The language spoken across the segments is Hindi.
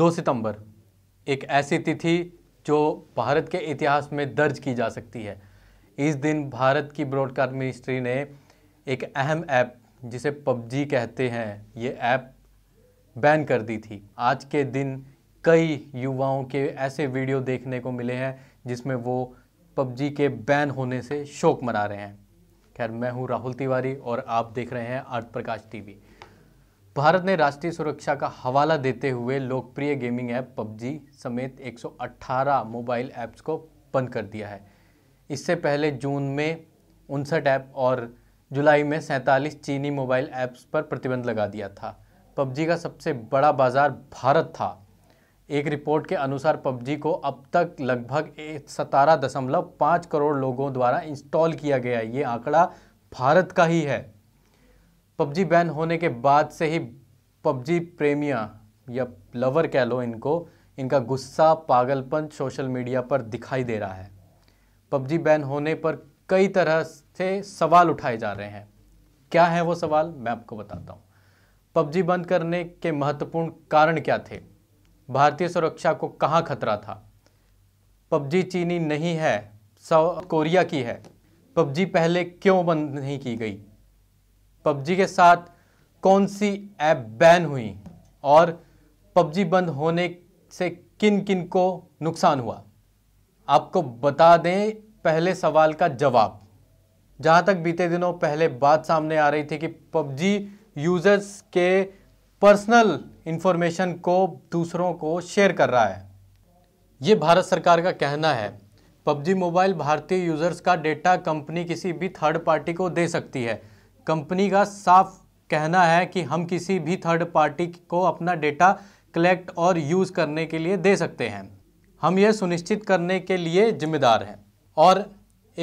दो सितंबर एक ऐसी तिथि जो भारत के इतिहास में दर्ज की जा सकती है इस दिन भारत की ब्रॉडकास्ट मिनिस्ट्री ने एक अहम ऐप जिसे पबजी कहते हैं ये ऐप बैन कर दी थी आज के दिन कई युवाओं के ऐसे वीडियो देखने को मिले हैं जिसमें वो पबजी के बैन होने से शोक मना रहे हैं खैर मैं हूँ राहुल तिवारी और आप देख रहे हैं अर्थ प्रकाश टीवी भारत ने राष्ट्रीय सुरक्षा का हवाला देते हुए लोकप्रिय गेमिंग ऐप पबजी समेत 118 मोबाइल ऐप्स को बंद कर दिया है इससे पहले जून में उनसठ ऐप और जुलाई में सैंतालीस चीनी मोबाइल ऐप्स पर प्रतिबंध लगा दिया था पबजी का सबसे बड़ा बाज़ार भारत था एक रिपोर्ट के अनुसार पबजी को अब तक लगभग सतारह दशमलव पाँच करोड़ लोगों द्वारा इंस्टॉल किया गया ये आंकड़ा भारत का ही है पबजी बैन होने के बाद से ही पबजी प्रेमिया या लवर कह लो इनको इनका गुस्सा पागलपन सोशल मीडिया पर दिखाई दे रहा है पबजी बैन होने पर कई तरह से सवाल उठाए जा रहे हैं क्या है वो सवाल मैं आपको बताता हूँ पबजी बंद करने के महत्वपूर्ण कारण क्या थे भारतीय सुरक्षा को कहाँ खतरा था पबजी चीनी नहीं है साउथ कोरिया की है पबजी पहले क्यों बंद नहीं की गई पबजी के साथ कौन सी ऐप बैन हुई और पबजी बंद होने से किन किन को नुकसान हुआ आपको बता दें पहले सवाल का जवाब जहां तक बीते दिनों पहले बात सामने आ रही थी कि पबजी यूज़र्स के पर्सनल इन्फॉर्मेशन को दूसरों को शेयर कर रहा है ये भारत सरकार का कहना है पबजी मोबाइल भारतीय यूज़र्स का डेटा कंपनी किसी भी थर्ड पार्टी को दे सकती है कंपनी का साफ कहना है कि हम किसी भी थर्ड पार्टी को अपना डेटा कलेक्ट और यूज़ करने के लिए दे सकते हैं हम यह सुनिश्चित करने के लिए जिम्मेदार हैं और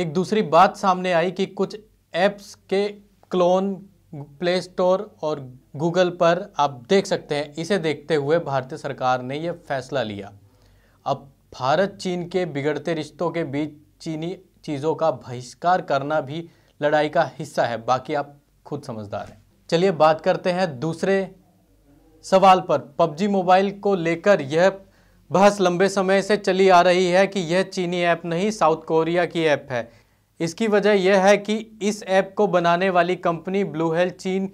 एक दूसरी बात सामने आई कि कुछ ऐप्स के क्लोन प्ले स्टोर और गूगल पर आप देख सकते हैं इसे देखते हुए भारतीय सरकार ने यह फैसला लिया अब भारत चीन के बिगड़ते रिश्तों के बीच चीनी चीज़ों का बहिष्कार करना भी लड़ाई का हिस्सा है बाकी आप खुद समझदार हैं चलिए बात करते हैं दूसरे सवाल पर पबजी मोबाइल को लेकर यह बहस लंबे समय से चली आ रही है कि यह चीनी ऐप नहीं साउथ कोरिया की ऐप है इसकी वजह यह है कि इस ऐप को बनाने वाली कंपनी ब्लू हेल चीन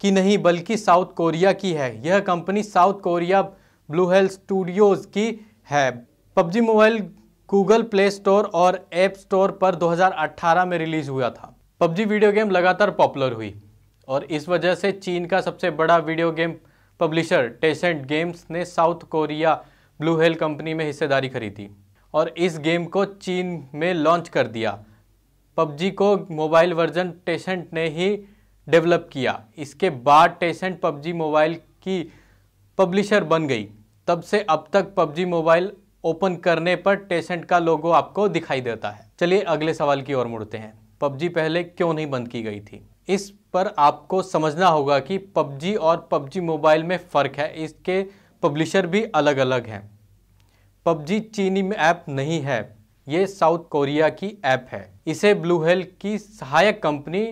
की नहीं बल्कि साउथ कोरिया की है यह company South Korea Blue Hole studios की है PUBG mobile Google Play store और ऐप स्टोर पर 2018 में रिलीज़ हुआ था पबजी वीडियो गेम लगातार पॉपुलर हुई और इस वजह से चीन का सबसे बड़ा video game publisher Tencent games ने South Korea Blue Hole company में हिस्सेदारी खरीदी और इस गेम को चीन में लॉन्च कर दिया पबजी को मोबाइल वर्जन टेसेंट ने ही डेवलप किया इसके बाद टेसेंट पबजी मोबाइल की पब्लिशर बन गई तब से अब तक पबजी मोबाइल ओपन करने पर टेसेंट का लोगो आपको दिखाई देता है चलिए अगले सवाल की ओर मुड़ते हैं पबजी पहले क्यों नहीं बंद की गई थी इस पर आपको समझना होगा कि पबजी और पबजी मोबाइल में फ़र्क है इसके पब्लिशर भी अलग अलग हैं पबजी चीनी ऐप नहीं है ये साउथ कोरिया की ऐप है इसे ब्लू हेल की सहायक कंपनी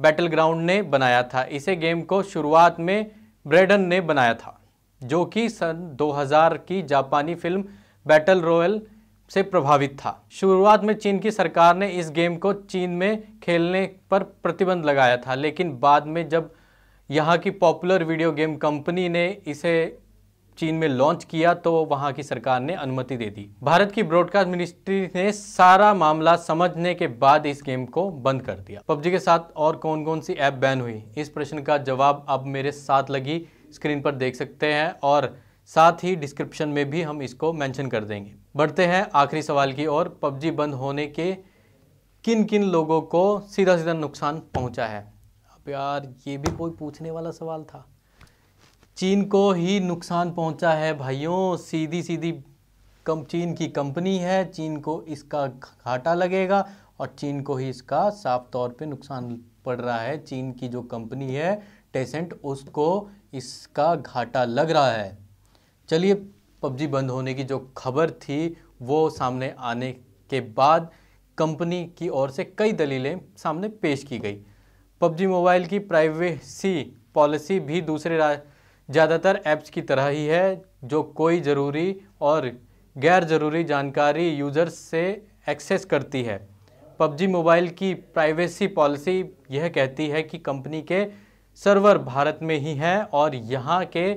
बैटल ग्राउंड ने बनाया था इसे गेम को शुरुआत में ब्रेडन ने बनाया था जो कि सन 2000 की जापानी फिल्म बैटल रॉयल से प्रभावित था शुरुआत में चीन की सरकार ने इस गेम को चीन में खेलने पर प्रतिबंध लगाया था लेकिन बाद में जब यहाँ की पॉपुलर वीडियो गेम कंपनी ने इसे चीन में लॉन्च किया तो वहाँ की सरकार ने अनुमति दे दी भारत की ब्रॉडकास्ट मिनिस्ट्री ने सारा मामला समझने के बाद इस गेम को बंद कर दिया पबजी के साथ और कौन कौन सी ऐप बैन हुई इस प्रश्न का जवाब अब मेरे साथ लगी स्क्रीन पर देख सकते हैं और साथ ही डिस्क्रिप्शन में भी हम इसको मेंशन कर देंगे बढ़ते हैं आखिरी सवाल की ओर पबजी बंद होने के किन किन लोगों को सीधा सीधा नुकसान पहुंचा है अब यार ये भी कोई पूछने वाला सवाल था चीन को ही नुकसान पहुंचा है भाइयों सीधी सीधी कम चीन की कंपनी है चीन को इसका घाटा लगेगा और चीन को ही इसका साफ तौर पे नुकसान पड़ रहा है चीन की जो कंपनी है टेसेंट उसको इसका घाटा लग रहा है चलिए पबजी बंद होने की जो खबर थी वो सामने आने के बाद कंपनी की ओर से कई दलीलें सामने पेश की गई पबजी मोबाइल की प्राइवेसी पॉलिसी भी दूसरे ज़्यादातर ऐप्स की तरह ही है जो कोई ज़रूरी और गैर ज़रूरी जानकारी यूज़र्स से एक्सेस करती है पबजी मोबाइल की प्राइवेसी पॉलिसी यह कहती है कि कंपनी के सर्वर भारत में ही हैं और यहाँ के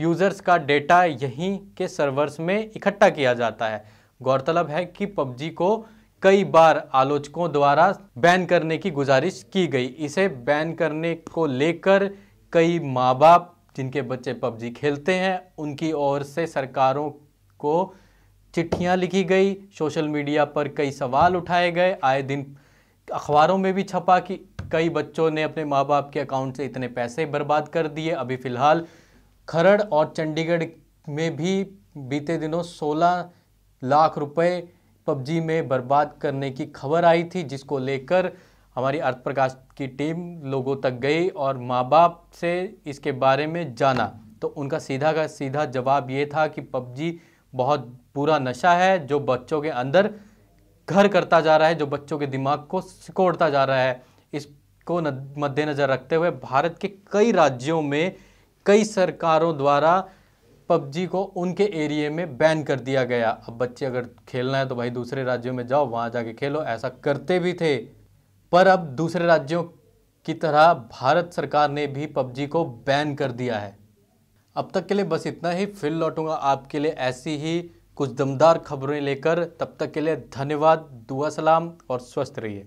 यूज़र्स का डेटा यहीं के सर्वर्स में इकट्ठा किया जाता है गौरतलब है कि पबजी को कई बार आलोचकों द्वारा बैन करने की गुजारिश की गई इसे बैन करने को लेकर कई माँ बाप जिनके बच्चे पबजी खेलते हैं उनकी ओर से सरकारों को चिट्ठियाँ लिखी गई सोशल मीडिया पर कई सवाल उठाए गए आए दिन अखबारों में भी छपा कि कई बच्चों ने अपने माँ बाप के अकाउंट से इतने पैसे बर्बाद कर दिए अभी फ़िलहाल खरड़ और चंडीगढ़ में भी बीते दिनों 16 लाख रुपए पबजी में बर्बाद करने की खबर आई थी जिसको लेकर हमारी अर्थ प्रकाश की टीम लोगों तक गई और माँ बाप से इसके बारे में जाना तो उनका सीधा का सीधा जवाब ये था कि पबजी बहुत बुरा नशा है जो बच्चों के अंदर घर करता जा रहा है जो बच्चों के दिमाग को सिकोड़ता जा रहा है इसको मद्देनज़र रखते हुए भारत के कई राज्यों में कई सरकारों द्वारा पबजी को उनके एरिए में बैन कर दिया गया अब बच्चे अगर खेलना है तो भाई दूसरे राज्यों में जाओ वहाँ जाके खेलो ऐसा करते भी थे पर अब दूसरे राज्यों की तरह भारत सरकार ने भी पबजी को बैन कर दिया है अब तक के लिए बस इतना ही फिर लौटूंगा आपके लिए ऐसी ही कुछ दमदार खबरें लेकर तब तक के लिए धन्यवाद दुआ सलाम और स्वस्थ रहिए